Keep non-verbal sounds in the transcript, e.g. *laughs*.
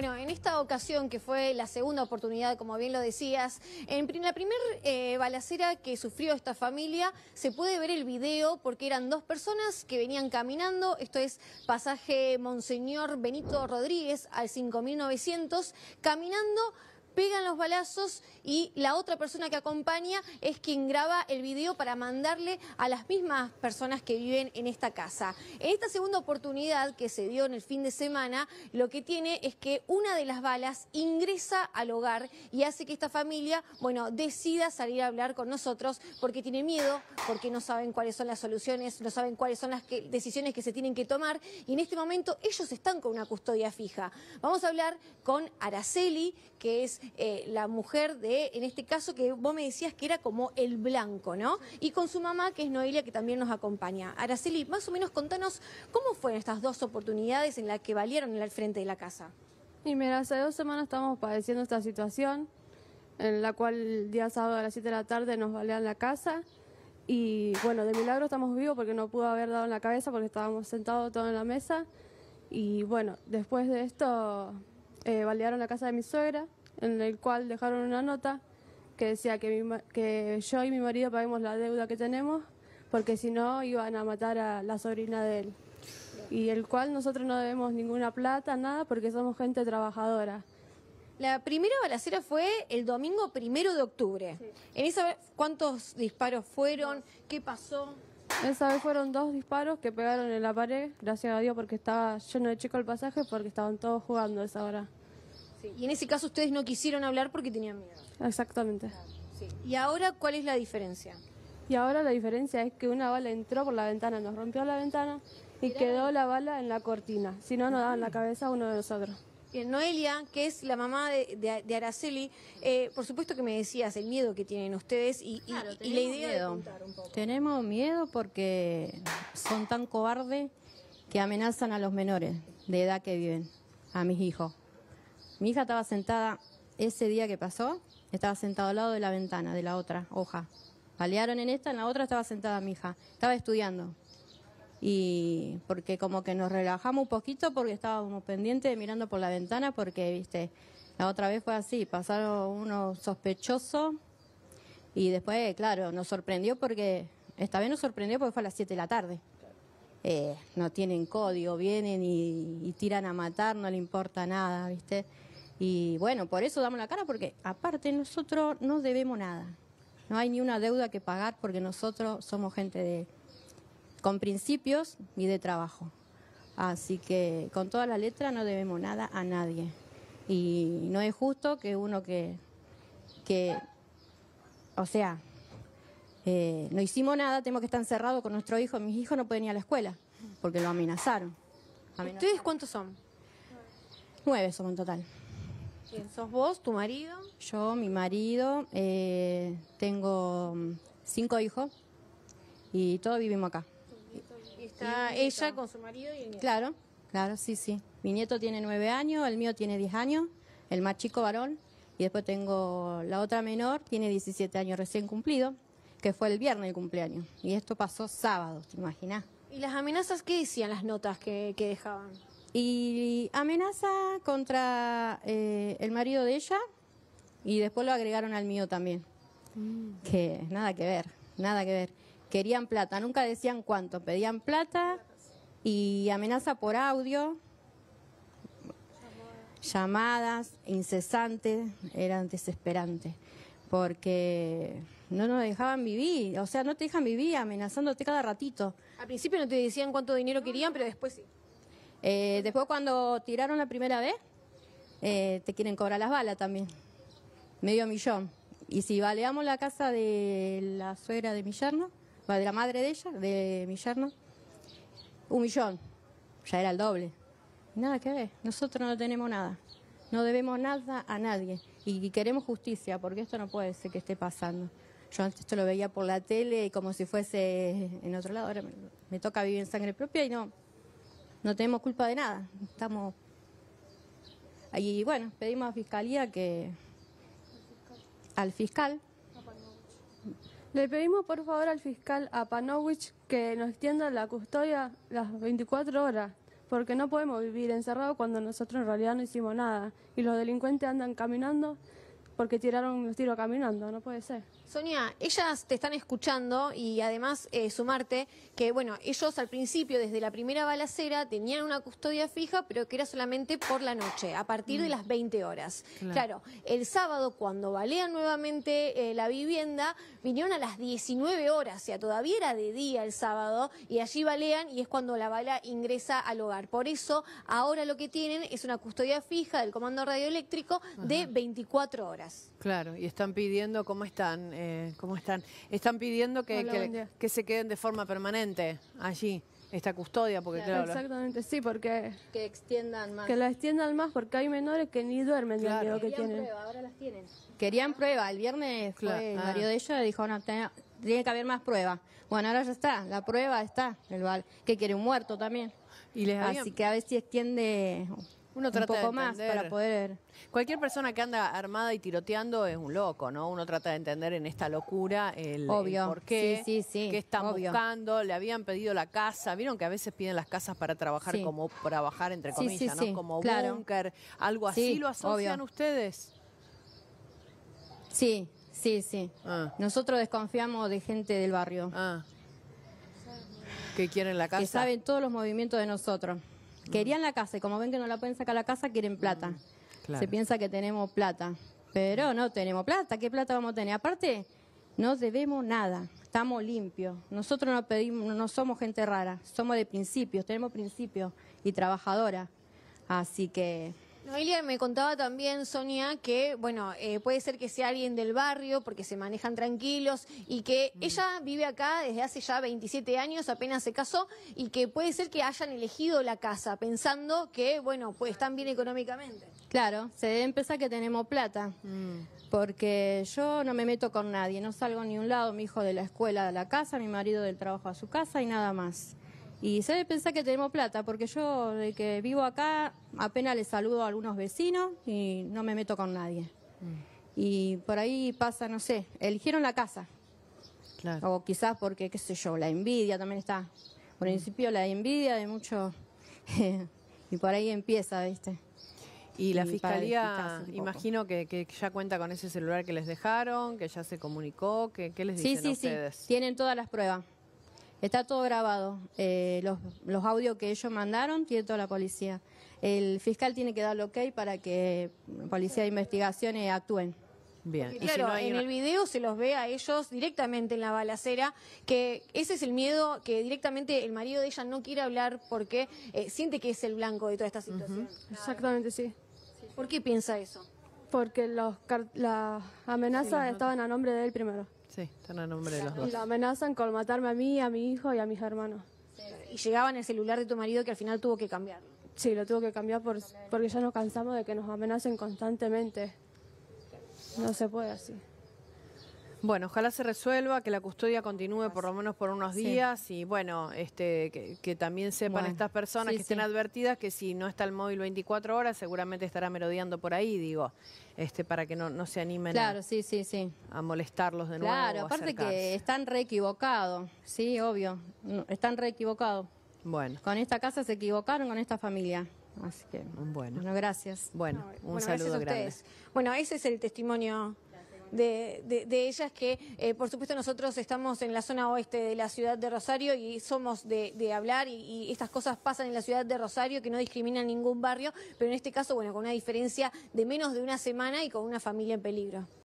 Bueno, en esta ocasión, que fue la segunda oportunidad, como bien lo decías, en la primera eh, balacera que sufrió esta familia, se puede ver el video porque eran dos personas que venían caminando, esto es pasaje Monseñor Benito Rodríguez al 5900, caminando, pegan los balazos y la otra persona que acompaña es quien graba el video para mandarle a las mismas personas que viven en esta casa. En esta segunda oportunidad que se dio en el fin de semana, lo que tiene es que una de las balas ingresa al hogar y hace que esta familia, bueno, decida salir a hablar con nosotros porque tiene miedo, porque no saben cuáles son las soluciones, no saben cuáles son las decisiones que se tienen que tomar y en este momento ellos están con una custodia fija. Vamos a hablar con Araceli, que es eh, la mujer de en este caso que vos me decías que era como el blanco, ¿no? Y con su mamá, que es Noelia, que también nos acompaña. Araceli, más o menos contanos cómo fueron estas dos oportunidades en las que valieron el frente de la casa. Y mira, hace dos semanas estamos padeciendo esta situación, en la cual el día sábado a las 7 de la tarde nos balean la casa. Y bueno, de milagro estamos vivos porque no pudo haber dado en la cabeza porque estábamos sentados todos en la mesa. Y bueno, después de esto, eh, balearon la casa de mi suegra en el cual dejaron una nota que decía que, que yo y mi marido paguemos la deuda que tenemos porque si no iban a matar a la sobrina de él. Y el cual nosotros no debemos ninguna plata, nada, porque somos gente trabajadora. La primera balacera fue el domingo primero de octubre. En esa vez, ¿cuántos disparos fueron? ¿Qué pasó? Esa vez fueron dos disparos que pegaron en la pared, gracias a Dios porque estaba lleno de chicos el pasaje, porque estaban todos jugando a esa hora. Y en ese caso ustedes no quisieron hablar porque tenían miedo. Exactamente. Ah, ¿Y ahora cuál es la diferencia? Y ahora la diferencia es que una bala entró por la ventana, nos rompió la ventana y quedó la bala en la cortina. Si no, nos daban la ah. cabeza uno de nosotros. Bien, Noelia, que es la mamá de, Araceli, eh, por supuesto que me decías el miedo que tienen ustedes y, la idea Tenemos miedo porque son tan cobardes que amenazan a los menores de edad que viven, a mis hijos. Mi hija estaba sentada ese día que pasó, estaba sentada al lado de la ventana, de la otra hoja. Balearon en esta, en la otra estaba sentada mi hija. Estaba estudiando. Y porque como que nos relajamos un poquito porque estábamos pendientes mirando por la ventana porque, viste, la otra vez fue así, pasaron unos sospechoso y después, claro, nos sorprendió porque, esta vez nos sorprendió porque fue a las 7 de la tarde. Eh, no tienen código, vienen y, y tiran a matar, no le importa nada, ¿viste? Y bueno, por eso damos la cara, porque aparte nosotros no debemos nada. No hay ni una deuda que pagar porque nosotros somos gente de, con principios y de trabajo. Así que con toda la letra no debemos nada a nadie. Y no es justo que uno que, que o sea, eh, no hicimos nada, tenemos que estar encerrado con nuestro hijo. Mis hijos no pueden ir a la escuela porque lo amenazaron. amenazaron. ¿Ustedes cuántos son? Nueve somos en total sos vos, tu marido? Yo, mi marido, eh, tengo mm, cinco hijos y todos vivimos acá. Y está ella con su marido y el nieto. Claro, claro, sí, sí. Mi nieto tiene nueve años, el mío tiene diez años, el más chico varón, y después tengo la otra menor, tiene 17 años recién cumplido, que fue el viernes el cumpleaños. Y esto pasó sábado, ¿te imaginas? ¿Y las amenazas qué decían las notas que, que dejaban? y amenaza contra eh, el marido de ella y después lo agregaron al mío también. Mm. Que nada que ver, nada que ver. Querían plata, nunca decían cuánto, pedían plata y amenaza por audio, llamadas incesantes, eran desesperantes, porque no nos dejaban vivir, o sea, no te dejan vivir amenazándote cada ratito. Al principio no te decían cuánto dinero querían, pero después sí. Eh, después cuando tiraron la primera vez, eh, te quieren cobrar las balas también, medio millón. Y si baleamos la casa de la suegra de mi yerno, de la madre de ella, de mi yerno, un millón, ya era el doble. Nada que ver, nosotros no tenemos nada, no debemos nada a nadie y queremos justicia porque esto no puede ser que esté pasando. Yo antes esto lo veía por la tele y como si fuese en otro lado, ahora me toca vivir en sangre propia y no, no tenemos culpa de nada. Estamos. Y bueno, pedimos a Fiscalía que. Al fiscal. Le pedimos por favor al fiscal Apanovich que nos extienda la custodia las 24 horas, porque no podemos vivir encerrados cuando nosotros en realidad no hicimos nada y los delincuentes andan caminando porque tiraron un tiro caminando, no puede ser. Sonia, ellas te están escuchando y además eh, sumarte que, bueno, ellos al principio, desde la primera balacera, tenían una custodia fija, pero que era solamente por la noche, a partir de mm. las 20 horas. Claro, el sábado, cuando balean nuevamente eh, la vivienda, vinieron a las 19 horas, o sea, todavía era de día el sábado, y allí balean y es cuando la bala ingresa al hogar. Por eso, ahora lo que tienen es una custodia fija del Comando Radioeléctrico de 24 horas. Claro, y están pidiendo, ¿cómo están? Eh, ¿Cómo están? Están pidiendo que, se queden de forma permanente allí, esta custodia, porque claro. exactamente, sí, porque... Que extiendan más. Que la extiendan más, porque hay menores que ni duermen Querían Prueba, ahora las tienen. Querían prueba, el viernes fue el ah. de ella dijo, no, tiene que haber más prueba. Bueno, ahora ya está, la prueba está, el val, que quiere un muerto también. ¿Y les Así que a ver si extiende uno trata de más para poder. Cualquier persona que anda armada y tiroteando es un loco, ¿no? Uno trata de entender en esta locura el, Obvio. por qué, qué están buscando, le habían pedido la casa. Vieron que a veces piden las casas para trabajar como trabajar entre comillas, ¿no? Como claro. búnker, algo así. ¿Lo asocian ustedes? Sí, sí, sí. Ah. Nosotros desconfiamos de gente del barrio. Ah. Que quieren la casa. Que saben todos los movimientos de nosotros. Querían la casa y como ven que no la pueden sacar la casa, quieren plata. Mm, Se piensa que tenemos plata, pero no tenemos plata. ¿Qué plata vamos a tener? Aparte, no debemos nada, estamos limpios. Nosotros no, pedimos, no somos gente rara, somos de principios, tenemos principios y trabajadoras. Así que Noelia me contaba también, Sonia, que bueno, eh, puede ser que sea alguien del barrio porque se manejan tranquilos y que mm. ella vive acá desde hace ya 27 años, apenas se casó, y que puede ser que hayan elegido la casa pensando que, bueno, pues están bien económicamente. Claro, se debe pensar que tenemos plata, mm. porque yo no me meto con nadie, no salgo ni un lado, mi hijo de la escuela a la casa, mi marido del trabajo a su casa y nada más. Y se pensar que tenemos plata, porque yo de que vivo acá apenas les saludo a algunos vecinos y no me meto con nadie. Mm. Y por ahí pasa, no sé, eligieron la casa. O quizás porque, qué sé yo, la envidia también está. Por mm. principio la envidia de mucho... *laughs* y por ahí empieza, ¿viste? Y la fiscalía, imagino que, ya cuenta con ese celular que les dejaron, que ya se comunicó, que, ¿qué les dicen ustedes? Sí, sí, tienen todas las pruebas. Está todo grabado. Eh, los, los audios que ellos mandaron tiene toda la policía. El fiscal tiene que dar ok para que policía de investigación actúen. Bien. ¿Y claro, en el video se los ve a ellos directamente en la balacera, que ese es el miedo que directamente el marido de ella no quiere hablar porque eh, siente que es el blanco de toda esta situación. Exactamente, sí. ¿Por qué piensa eso? Porque los, las amenazas estaban a nombre de él primero. Sí, están a nombre de los dos. Lo amenazan con matarme a mí, a mi hijo y a mis hermanos. Y llegaban el celular de tu marido que al final tuvo que cambiar. Sí, lo tuvo que cambiar porque ya nos cansamos de que nos amenacen constantemente. No se puede así. Bueno, ojalá se resuelva, que la custodia continúe por lo menos por unos días y bueno, este, que, también sepan estas personas que estén advertidas que si no está el móvil 24 horas seguramente estará merodeando por ahí, digo, este, para que no, no se animen a, sí, sí, sí. a molestarlos de nuevo. Claro, aparte que están re equivocados, sí, obvio, están re Bueno. Con esta casa se equivocaron, con esta familia. Así que, bueno, bueno gracias. Bueno, un saludo Bueno, ese es el testimonio de, de, ellas que, eh, por supuesto, nosotros estamos en la zona oeste de la ciudad de Rosario y somos de, hablar y, y, estas cosas pasan en la ciudad de Rosario que no discriminan ningún barrio, pero en este caso, bueno, con una diferencia de menos de una semana y con una familia en peligro.